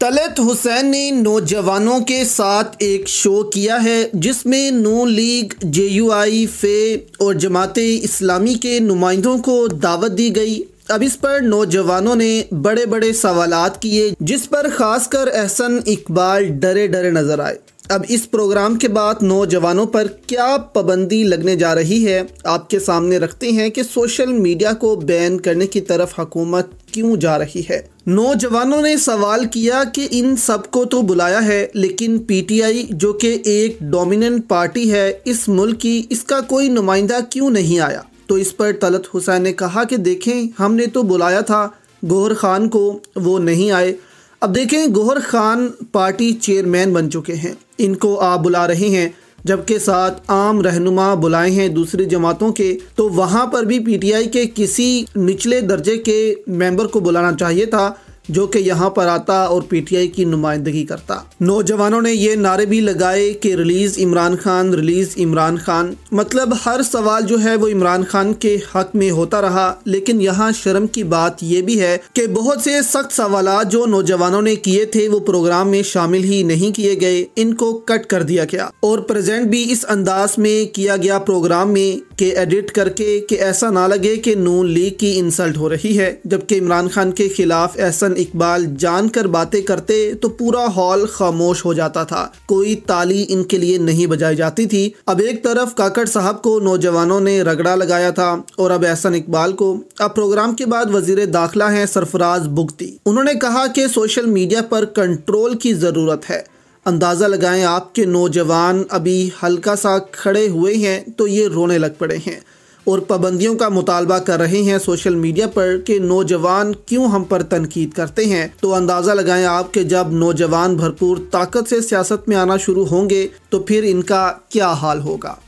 तलत हुसैन ने नौजवानों के साथ एक शो किया है जिसमें नो league J U I F और जमात इस्लामी के नुमाइंदों को दावत दी गई अब इस पर नौजवानों ने बड़े बड़े सवाल किए जिस पर खासकर एहसन इकबाल डरे डरे नज़र आए अब इस प्रोग्राम के बाद नौजवानों पर क्या पाबंदी लगने जा रही है आपके सामने रखते हैं कि सोशल मीडिया को बैन करने की तरफ हुकूमत क्यों जा रही है नौजवानों ने सवाल किया कि इन सब को तो बुलाया है लेकिन पीटीआई जो कि एक डोमिनेंट पार्टी है इस मुल्क की इसका कोई नुमाइंदा क्यों नहीं आया तो इस पर तलत हुसैन ने कहा कि देखें हमने तो बुलाया था गोहर खान को वो नहीं आए अब देखें गोहर खान पार्टी चेयरमैन बन चुके हैं इनको आप बुला रहे हैं जबकि साथ आम रहनुमा बुलाए हैं दूसरी जमातों के तो वहाँ पर भी पीटीआई के किसी निचले दर्जे के मेंबर को बुलाना चाहिए था जो कि यहाँ पर आता और पीटीआई की नुमाइंदगी करता नौजवानों ने ये नारे भी लगाए कि रिलीज़ इमरान खान रिलीज़ इमरान खान मतलब हर सवाल जो है वो इमरान खान के हक में होता रहा लेकिन यहाँ शर्म की बात यह भी है कि बहुत से सख्त सवाल जो नौजवानों ने किए थे वो प्रोग्राम में शामिल ही नहीं किए गए इनको कट कर दिया गया और प्रेजेंट भी इस अंदाज में किया गया प्रोग्राम में के एडिट करके कि ऐसा ना लगे कि नून लीग की इंसल्ट हो रही है जबकि इमरान खान के खिलाफ एहसन इकबाल जानकर बातें करते तो पूरा हॉल खा खामोश हो जाता था कोई ताली इनके लिए नहीं बजाई जाती थी अब एक तरफ काकड़ साहब को नौजवानों ने रगड़ा लगाया था और अब एहसन इकबाल को अब प्रोग्राम के बाद वजीर दाखिला हैं सरफराज बुगती उन्होंने कहा कि सोशल मीडिया पर कंट्रोल की ज़रूरत है अंदाज़ा लगाएं आपके नौजवान अभी हल्का सा खड़े हुए हैं तो ये रोने लग पड़े हैं और पाबंदियों का मुतालबा कर रहे हैं सोशल मीडिया पर कि नौजवान क्यों हम पर तनकीद करते हैं तो अंदाज़ा लगाएं आप कि जब नौजवान भरपूर ताकत से सियासत में आना शुरू होंगे तो फिर इनका क्या हाल होगा